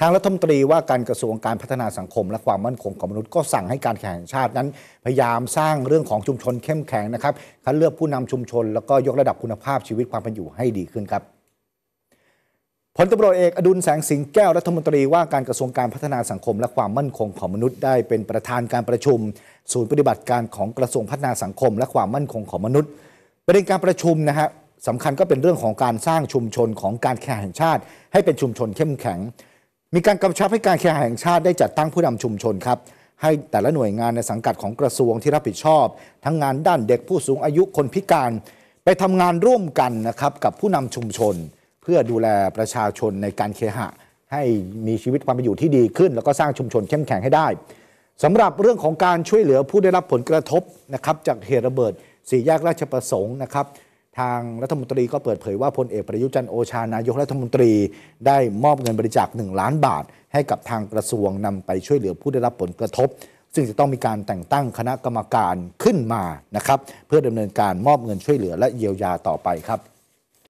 ทางรัฐมนตรีว่าการกระทรวงการพัฒนาสังคมและความมั่นคงของมนุษย์ก็สั่งให้การแข่งชาตินั้น พยายามสร้างเรื่องของชุมชนเข้มแข็งนะครับคัดเลือกผู้นำชุมชน แล้วก็ยกระดับคุณภาพชีวิตความเป็นอยู่ให้ดีขึ้นครับพลตบรเอกอดุลแสงสิงแก้วรัฐมนตรีว่าการกระทรวงการพัฒนาสังคม และความมั่นคงของมนุษย์ ได้เป็นประธานการประชุม ศูนย์ปฏิบัติการของกระทรวงพัฒนาสังคม และความมั่นคงของมนุษย์ประเด็นการประชุมนะฮะสำคัญก็เป็นเรื่องของการสร้างชุมชนของการแข่งชาติ ให้เป็นชุมชนเข้มแข็งมีการกำชับให้การเคหะแห่งชาติได้จัดตั้งผู้นำชุมชนครับ ให้แต่ละหน่วยงานในสังกัดของกระทรวงที่รับผิดชอบ ทั้งงานด้านเด็กผู้สูงอายุคนพิการ ไปทำงานร่วมกันนะครับกับผู้นำชุมชน เพื่อดูแลประชาชนในการเคหะ ให้มีชีวิตความเป็นอยู่ที่ดีขึ้น แล้วก็สร้างชุมชนเข้มแข็งให้ได้สำหรับเรื่องของการช่วยเหลือผู้ได้รับผลกระทบนะครับจากเหตุระเบิดสี่แยกราชประสงค์นะครับทางรัฐมนตรีก็เปิดเผยว่าพลเอกประยุจันโอชานายกรัฐมนตรีได้มอบเงินบริจาค1 ล้านบาท ให้กับทางกระทรวงนำไปช่วยเหลือผู้ได้รับผลกระทบ ซึ่งจะต้องมีการแต่งตั้งคณะกรรมการขึ้นมานะครับ เพื่อดำเนินการมอบเงินช่วยเหลือและเยียวยาต่อไปครับ